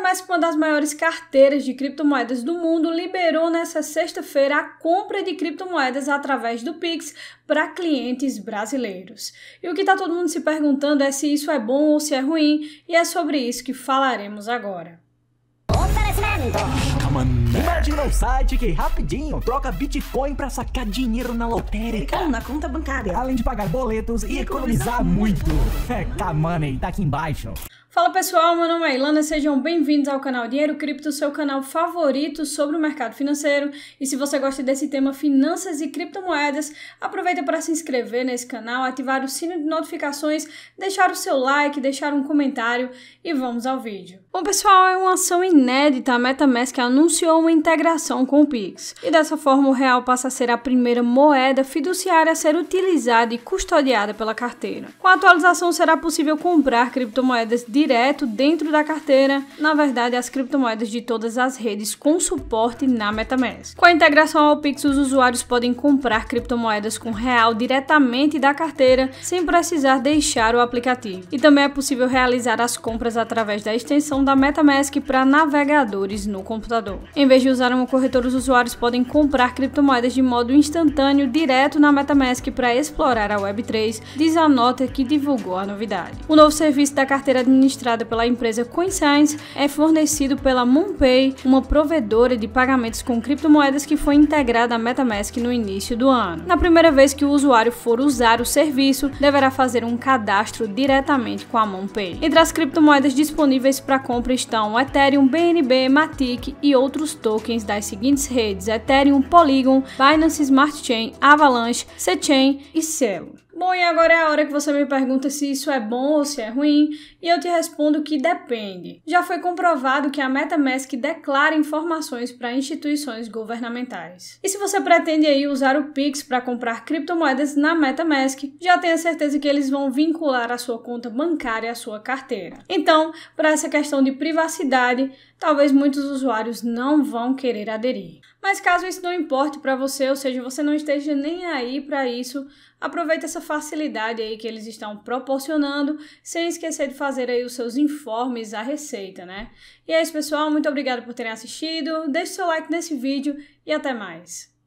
MetaMask, uma das maiores carteiras de criptomoedas do mundo, liberou nesta sexta-feira a compra de criptomoedas através do Pix para clientes brasileiros. E o que está todo mundo se perguntando é se isso é bom ou se é ruim, e é sobre isso que falaremos agora. Imagina um site que rapidinho troca Bitcoin para sacar dinheiro na lotérica ou na conta bancária, além de pagar boletos e, e economizar, economizar muito. É, tá, money, tá aqui embaixo. Fala pessoal, meu nome é Ilana, sejam bem-vindos ao canal Dinheiro Cripto, seu canal favorito sobre o mercado financeiro. E se você gosta desse tema finanças e criptomoedas, aproveita para se inscrever nesse canal, ativar o sino de notificações, deixar o seu like, deixar um comentário e vamos ao vídeo. Bom pessoal, é uma ação inédita, a MetaMask anunciou uma integração com o Pix. E dessa forma o real passa a ser a primeira moeda fiduciária a ser utilizada e custodiada pela carteira. Com a atualização será possível comprar criptomoedas de direto dentro da carteira, na verdade, as criptomoedas de todas as redes com suporte na MetaMask. Com a integração ao Pix, os usuários podem comprar criptomoedas com real diretamente da carteira, sem precisar deixar o aplicativo. E também é possível realizar as compras através da extensão da MetaMask para navegadores no computador. Em vez de usar uma corretora, os usuários podem comprar criptomoedas de modo instantâneo direto na MetaMask para explorar a Web3, diz a nota que divulgou a novidade. O novo serviço da carteira de administrada pela empresa CoinScience, é fornecido pela MoonPay, uma provedora de pagamentos com criptomoedas que foi integrada à MetaMask no início do ano. Na primeira vez que o usuário for usar o serviço, deverá fazer um cadastro diretamente com a MoonPay. Entre as criptomoedas disponíveis para compra estão Ethereum, BNB, Matic e outros tokens das seguintes redes: Ethereum, Polygon, Binance Smart Chain, Avalanche, Sechain e Celo. Bom, e agora é a hora que você me pergunta se isso é bom ou se é ruim, e eu te respondo que depende. Já foi comprovado que a MetaMask declara informações para instituições governamentais. E se você pretende aí usar o Pix para comprar criptomoedas na MetaMask, já tenha certeza que eles vão vincular a sua conta bancária à sua carteira. Então, para essa questão de privacidade, talvez muitos usuários não vão querer aderir. Mas caso isso não importe para você, ou seja, você não esteja nem aí para isso, aproveita essa facilidade aí que eles estão proporcionando, sem esquecer de fazer aí os seus informes à receita, né? E é isso, pessoal. Muito obrigado por terem assistido. Deixe seu like nesse vídeo e até mais.